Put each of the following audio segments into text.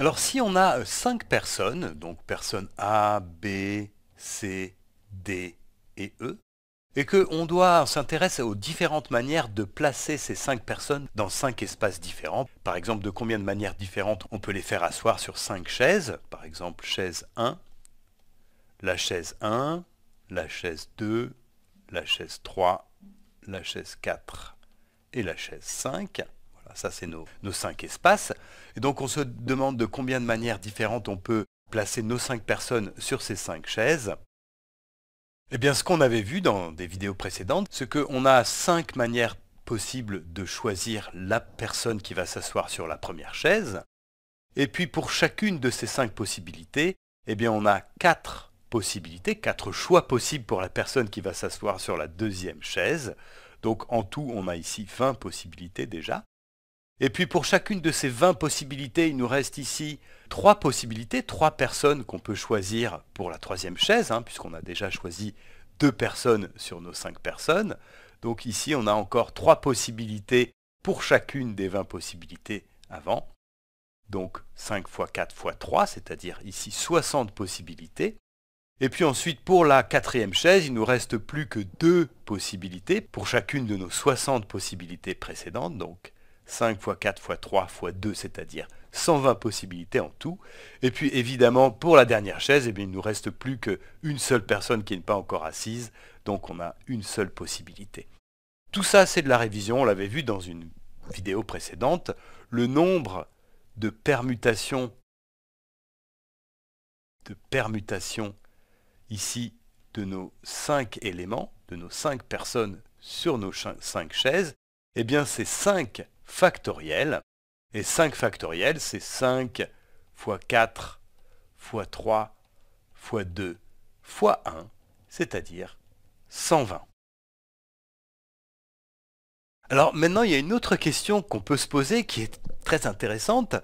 Alors si on a 5 euh, personnes, donc personnes A, B, C, D et E, et qu'on doit s'intéresser aux différentes manières de placer ces cinq personnes dans 5 espaces différents. Par exemple, de combien de manières différentes on peut les faire asseoir sur cinq chaises. Par exemple, chaise 1, la chaise 1, la chaise 2, la chaise 3, la chaise 4 et la chaise 5. Ça, c'est nos, nos cinq espaces. Et donc, on se demande de combien de manières différentes on peut placer nos cinq personnes sur ces cinq chaises. Eh bien, ce qu'on avait vu dans des vidéos précédentes, c'est qu'on a cinq manières possibles de choisir la personne qui va s'asseoir sur la première chaise. Et puis, pour chacune de ces cinq possibilités, eh bien, on a quatre possibilités, quatre choix possibles pour la personne qui va s'asseoir sur la deuxième chaise. Donc en tout, on a ici 20 possibilités déjà. Et puis pour chacune de ces 20 possibilités, il nous reste ici trois possibilités, trois personnes qu'on peut choisir pour la troisième chaise, hein, puisqu'on a déjà choisi deux personnes sur nos cinq personnes. Donc ici, on a encore trois possibilités pour chacune des 20 possibilités avant. Donc 5 x 4 x 3, c'est-à-dire ici 60 possibilités. Et puis ensuite, pour la quatrième chaise, il nous reste plus que deux possibilités pour chacune de nos 60 possibilités précédentes. Donc 5 x 4 x 3 x 2, c'est-à-dire 120 possibilités en tout. Et puis évidemment, pour la dernière chaise, eh il ne nous reste plus qu'une seule personne qui n'est pas encore assise, donc on a une seule possibilité. Tout ça, c'est de la révision, on l'avait vu dans une vidéo précédente. Le nombre de permutations, ici de nos 5 éléments, de nos 5 personnes sur nos 5 chaises, eh bien c'est 5 factoriel. Et 5 factoriel, c'est 5 fois 4 fois 3 fois 2 fois 1, c'est-à-dire 120. Alors maintenant, il y a une autre question qu'on peut se poser qui est très intéressante.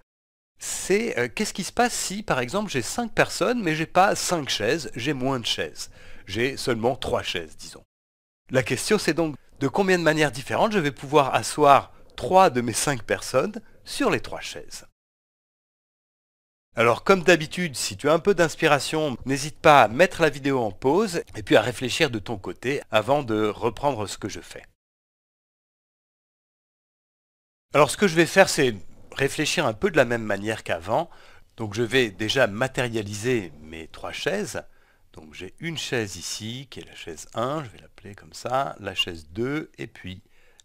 C'est euh, qu'est-ce qui se passe si, par exemple, j'ai 5 personnes, mais j'ai pas 5 chaises, j'ai moins de chaises. J'ai seulement 3 chaises, disons. La question, c'est donc de combien de manières différentes je vais pouvoir asseoir trois de mes cinq personnes sur les trois chaises. Alors comme d'habitude, si tu as un peu d'inspiration, n'hésite pas à mettre la vidéo en pause et puis à réfléchir de ton côté avant de reprendre ce que je fais. Alors ce que je vais faire, c'est réfléchir un peu de la même manière qu'avant. Donc je vais déjà matérialiser mes trois chaises. Donc j'ai une chaise ici, qui est la chaise 1, je vais l'appeler comme ça, la chaise 2, et puis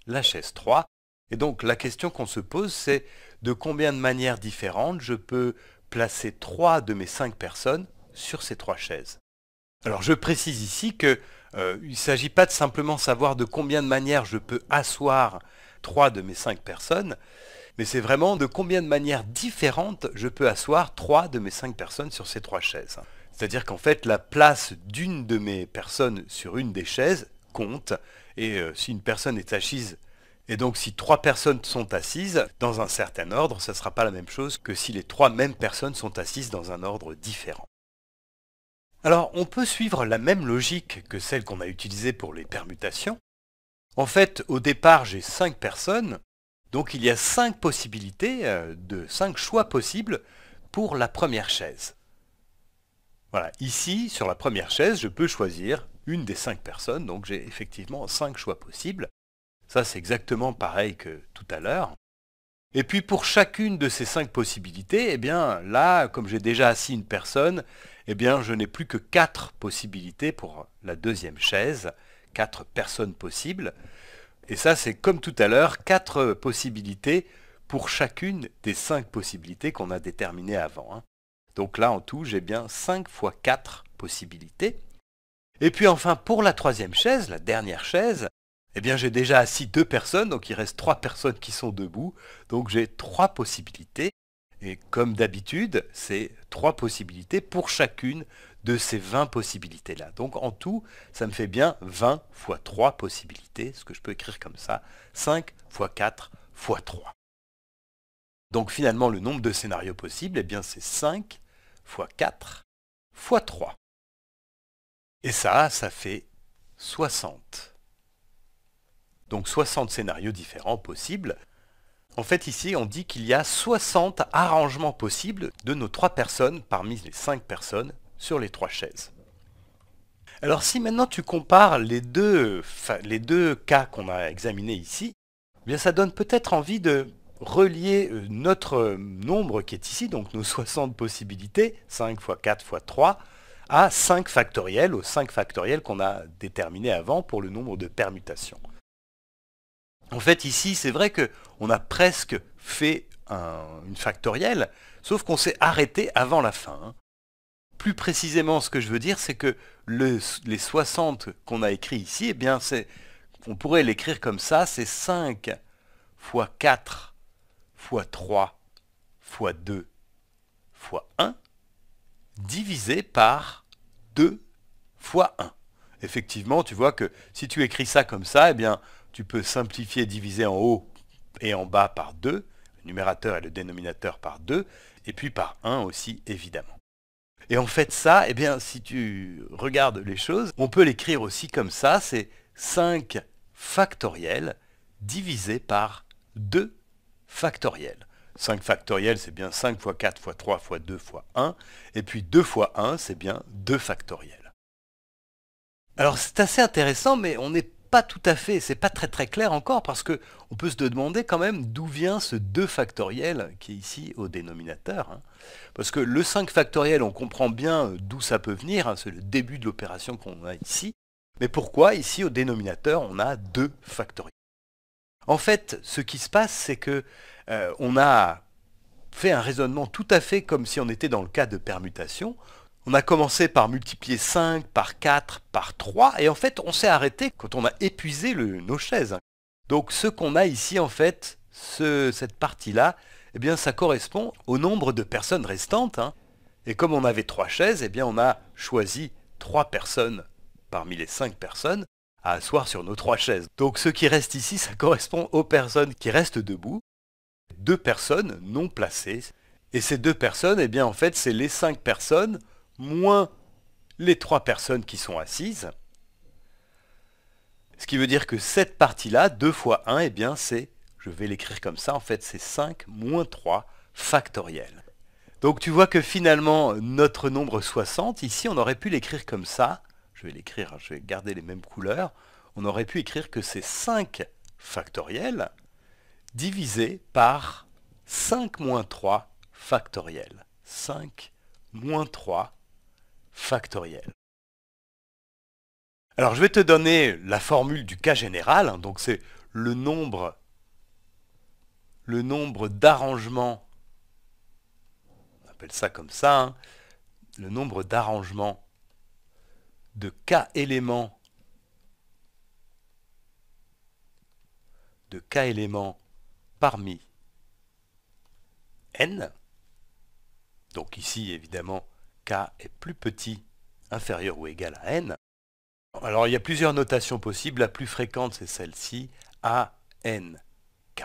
la chaise 3. Et donc la question qu'on se pose, c'est de combien de manières différentes je peux placer trois de mes cinq personnes sur ces trois chaises. Alors je précise ici qu'il euh, ne s'agit pas de simplement savoir de combien de manières je peux asseoir trois de mes cinq personnes, mais c'est vraiment de combien de manières différentes je peux asseoir trois de mes cinq personnes sur ces trois chaises. C'est-à-dire qu'en fait, la place d'une de mes personnes sur une des chaises compte, et euh, si une personne est assise et donc si trois personnes sont assises dans un certain ordre, ce ne sera pas la même chose que si les trois mêmes personnes sont assises dans un ordre différent. Alors on peut suivre la même logique que celle qu'on a utilisée pour les permutations. En fait, au départ, j'ai cinq personnes, donc il y a cinq possibilités, euh, de cinq choix possibles pour la première chaise. Voilà, ici, sur la première chaise, je peux choisir une des cinq personnes, donc j'ai effectivement cinq choix possibles. Ça, c'est exactement pareil que tout à l'heure. Et puis pour chacune de ces cinq possibilités, eh bien là, comme j'ai déjà assis une personne, eh bien je n'ai plus que quatre possibilités pour la deuxième chaise, quatre personnes possibles. Et ça, c'est comme tout à l'heure, quatre possibilités pour chacune des cinq possibilités qu'on a déterminées avant. Hein. Donc là, en tout, j'ai bien 5 fois 4 possibilités. Et puis enfin, pour la troisième chaise, la dernière chaise, eh bien, j'ai déjà assis deux personnes, donc il reste trois personnes qui sont debout. Donc j'ai trois possibilités. Et comme d'habitude, c'est trois possibilités pour chacune de ces 20 possibilités-là. Donc en tout, ça me fait bien 20 fois 3 possibilités, ce que je peux écrire comme ça, 5 fois 4 fois 3. Donc finalement, le nombre de scénarios possibles, eh bien c'est 5 fois 4 fois 3. Et ça, ça fait 60. Donc 60 scénarios différents possibles. En fait, ici, on dit qu'il y a 60 arrangements possibles de nos trois personnes parmi les 5 personnes sur les trois chaises. Alors si maintenant tu compares les deux, les deux cas qu'on a examinés ici, eh bien ça donne peut-être envie de relier euh, notre euh, nombre qui est ici, donc nos 60 possibilités, 5 x 4 x 3, à 5 factoriels, aux 5 factoriels qu'on a déterminés avant pour le nombre de permutations. En fait, ici, c'est vrai qu'on a presque fait une factorielle, sauf qu'on s'est arrêté avant la fin. Hein. Plus précisément, ce que je veux dire, c'est que les 60 qu'on a écrits ici, eh bien, on pourrait l'écrire comme ça, c'est 5 fois 4 fois 3 fois 2 fois 1 divisé par 2 fois 1. Effectivement, tu vois que si tu écris ça comme ça, eh bien, tu peux simplifier, diviser en haut et en bas par 2, le numérateur et le dénominateur par 2, et puis par 1 aussi, évidemment. Et en fait, ça, eh bien, si tu regardes les choses, on peut l'écrire aussi comme ça, c'est 5 factoriel divisé par 2 factoriel. 5 factoriel, c'est bien 5 fois 4 fois 3 fois 2 fois 1, et puis 2 fois 1, c'est bien 2 factoriel. Alors c'est assez intéressant, mais on n'est pas tout à fait, c'est pas très très clair encore parce que on peut se demander quand même d'où vient ce 2 factoriel qui est ici au dénominateur. Hein. Parce que le 5 factoriel, on comprend bien euh, d'où ça peut venir, hein, c'est le début de l'opération qu'on a ici. Mais pourquoi ici au dénominateur on a 2 factoriel En fait, ce qui se passe, c'est que euh, on a fait un raisonnement tout à fait comme si on était dans le cas de permutation. On a commencé par multiplier 5, par 4, par 3, et en fait, on s'est arrêté quand on a épuisé le, nos chaises. Donc ce qu'on a ici, en fait, ce, cette partie-là, eh bien, ça correspond au nombre de personnes restantes. Hein. Et comme on avait 3 chaises, eh bien, on a choisi 3 personnes parmi les 5 personnes à asseoir sur nos trois chaises. Donc ce qui reste ici, ça correspond aux personnes qui restent debout, deux personnes non placées. Et ces deux personnes, eh bien, en fait, c'est les cinq personnes moins les trois personnes qui sont assises. Ce qui veut dire que cette partie-là, 2 fois 1, eh bien c'est, je vais l'écrire comme ça, en fait c'est 5 moins 3 factoriel. Donc tu vois que finalement, notre nombre 60, ici on aurait pu l'écrire comme ça, je vais l'écrire, je vais garder les mêmes couleurs, on aurait pu écrire que c'est 5 factoriel divisé par 5 moins 3 factoriel. 5 moins 3 factorielle Alors je vais te donner la formule du cas général, hein, donc c'est le nombre, le nombre d'arrangements, on appelle ça comme ça, hein, le nombre d'arrangements de k éléments de k éléments parmi n. Donc ici, évidemment, k est plus petit, inférieur ou égal à n, alors il y a plusieurs notations possibles, la plus fréquente c'est celle-ci, a, n, k,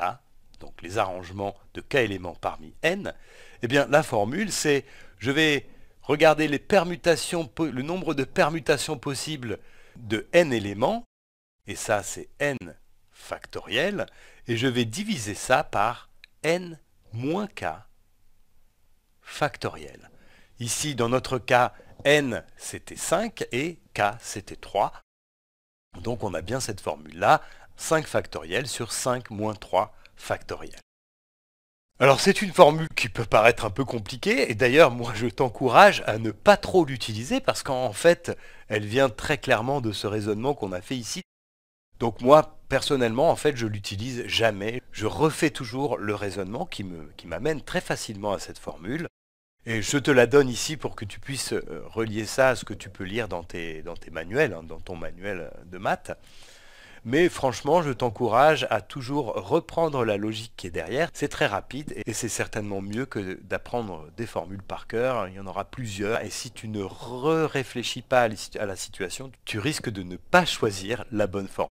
donc les arrangements de k éléments parmi n, eh bien la formule c'est, je vais regarder les le nombre de permutations possibles de n éléments, et ça c'est n factoriel, et je vais diviser ça par n moins k factoriel. Ici, dans notre cas, n c'était 5 et k c'était 3. Donc on a bien cette formule-là, 5 factoriel sur 5 moins 3 factoriel. Alors c'est une formule qui peut paraître un peu compliquée, et d'ailleurs moi je t'encourage à ne pas trop l'utiliser, parce qu'en fait elle vient très clairement de ce raisonnement qu'on a fait ici. Donc moi personnellement en fait je l'utilise jamais, je refais toujours le raisonnement qui m'amène très facilement à cette formule. Et je te la donne ici pour que tu puisses euh, relier ça à ce que tu peux lire dans tes, dans tes manuels, hein, dans ton manuel euh, de maths. Mais franchement, je t'encourage à toujours reprendre la logique qui est derrière. C'est très rapide et c'est certainement mieux que d'apprendre des formules par cœur. Il y en aura plusieurs. Et si tu ne réfléchis pas à la situation, tu risques de ne pas choisir la bonne forme.